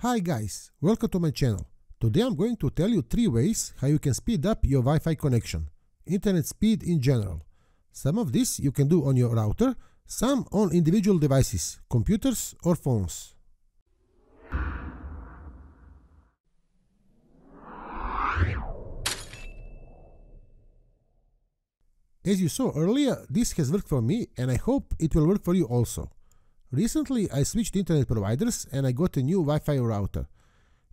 Hi guys, welcome to my channel. Today I'm going to tell you 3 ways how you can speed up your Wi-Fi connection, internet speed in general. Some of this you can do on your router, some on individual devices, computers or phones. As you saw earlier, this has worked for me and I hope it will work for you also. Recently, I switched internet providers and I got a new Wi-Fi router.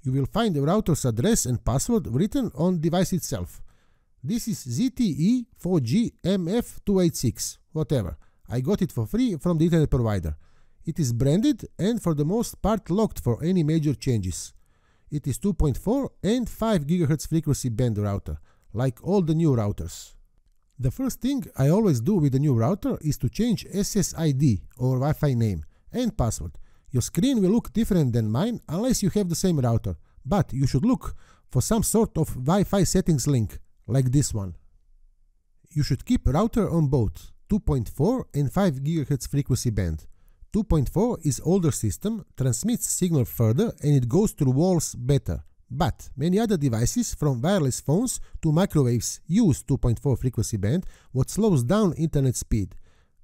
You will find the router's address and password written on device itself. This is ZTE 4G MF286, whatever. I got it for free from the internet provider. It is branded and for the most part locked for any major changes. It is 2.4 and 5 GHz frequency band router, like all the new routers. The first thing I always do with a new router is to change SSID or Wi-Fi name and password. Your screen will look different than mine unless you have the same router, but you should look for some sort of Wi-Fi settings link, like this one. You should keep router on both 2.4 and 5 GHz frequency band. 2.4 is older system, transmits signal further and it goes through walls better. But many other devices, from wireless phones to microwaves, use 2.4 frequency band, what slows down internet speed.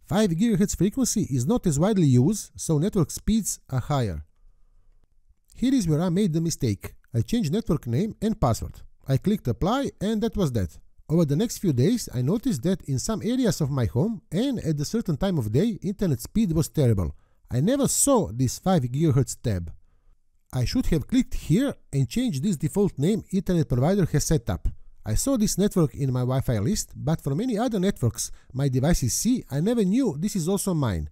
5 GHz frequency is not as widely used, so network speeds are higher. Here is where I made the mistake. I changed network name and password. I clicked apply and that was that. Over the next few days I noticed that in some areas of my home and at a certain time of day internet speed was terrible. I never saw this 5 GHz tab. I should have clicked here and changed this default name internet provider has set up. I saw this network in my Wi-Fi list, but for many other networks my devices see, I never knew this is also mine.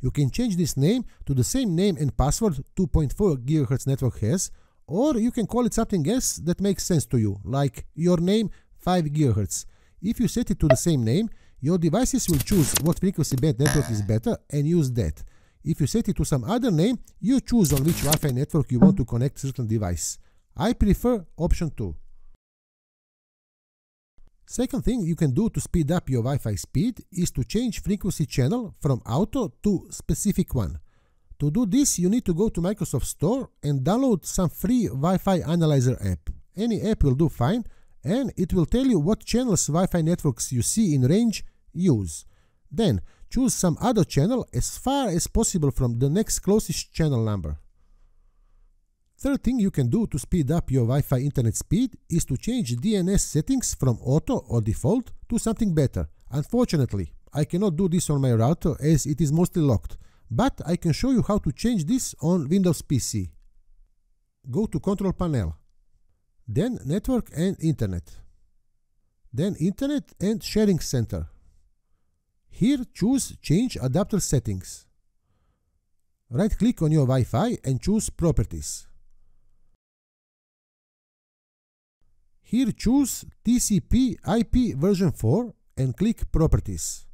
You can change this name to the same name and password 2.4 GHz network has, or you can call it something else that makes sense to you, like your name 5 GHz. If you set it to the same name, your devices will choose what frequency band network is better and use that. If you set it to some other name, you choose on which Wi-Fi network you want to connect certain device. I prefer option 2. Second thing you can do to speed up your Wi-Fi speed is to change frequency channel from auto to specific one. To do this, you need to go to Microsoft Store and download some free Wi-Fi Analyzer app. Any app will do fine, and it will tell you what channels Wi-Fi networks you see in range use. Then, choose some other channel as far as possible from the next closest channel number. Third thing you can do to speed up your Wi-Fi internet speed is to change DNS settings from auto or default to something better. Unfortunately, I cannot do this on my router as it is mostly locked, but I can show you how to change this on Windows PC. Go to Control Panel, then Network and Internet, then Internet and Sharing Center. Here choose Change Adapter Settings. Right click on your Wi-Fi and choose Properties. Here choose TCP IP version 4 and click Properties.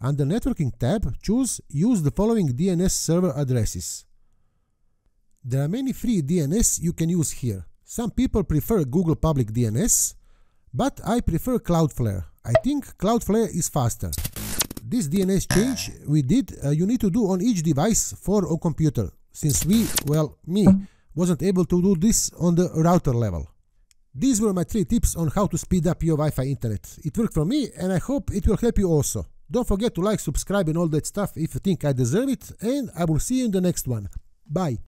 Under Networking tab, choose Use the following DNS server addresses. There are many free DNS you can use here. Some people prefer Google Public DNS, but I prefer Cloudflare. I think Cloudflare is faster. This DNS change we did, uh, you need to do on each device for a computer, since we, well, me, wasn't able to do this on the router level. These were my three tips on how to speed up your Wi-Fi internet. It worked for me and I hope it will help you also. Don't forget to like, subscribe and all that stuff if you think I deserve it and I will see you in the next one. Bye.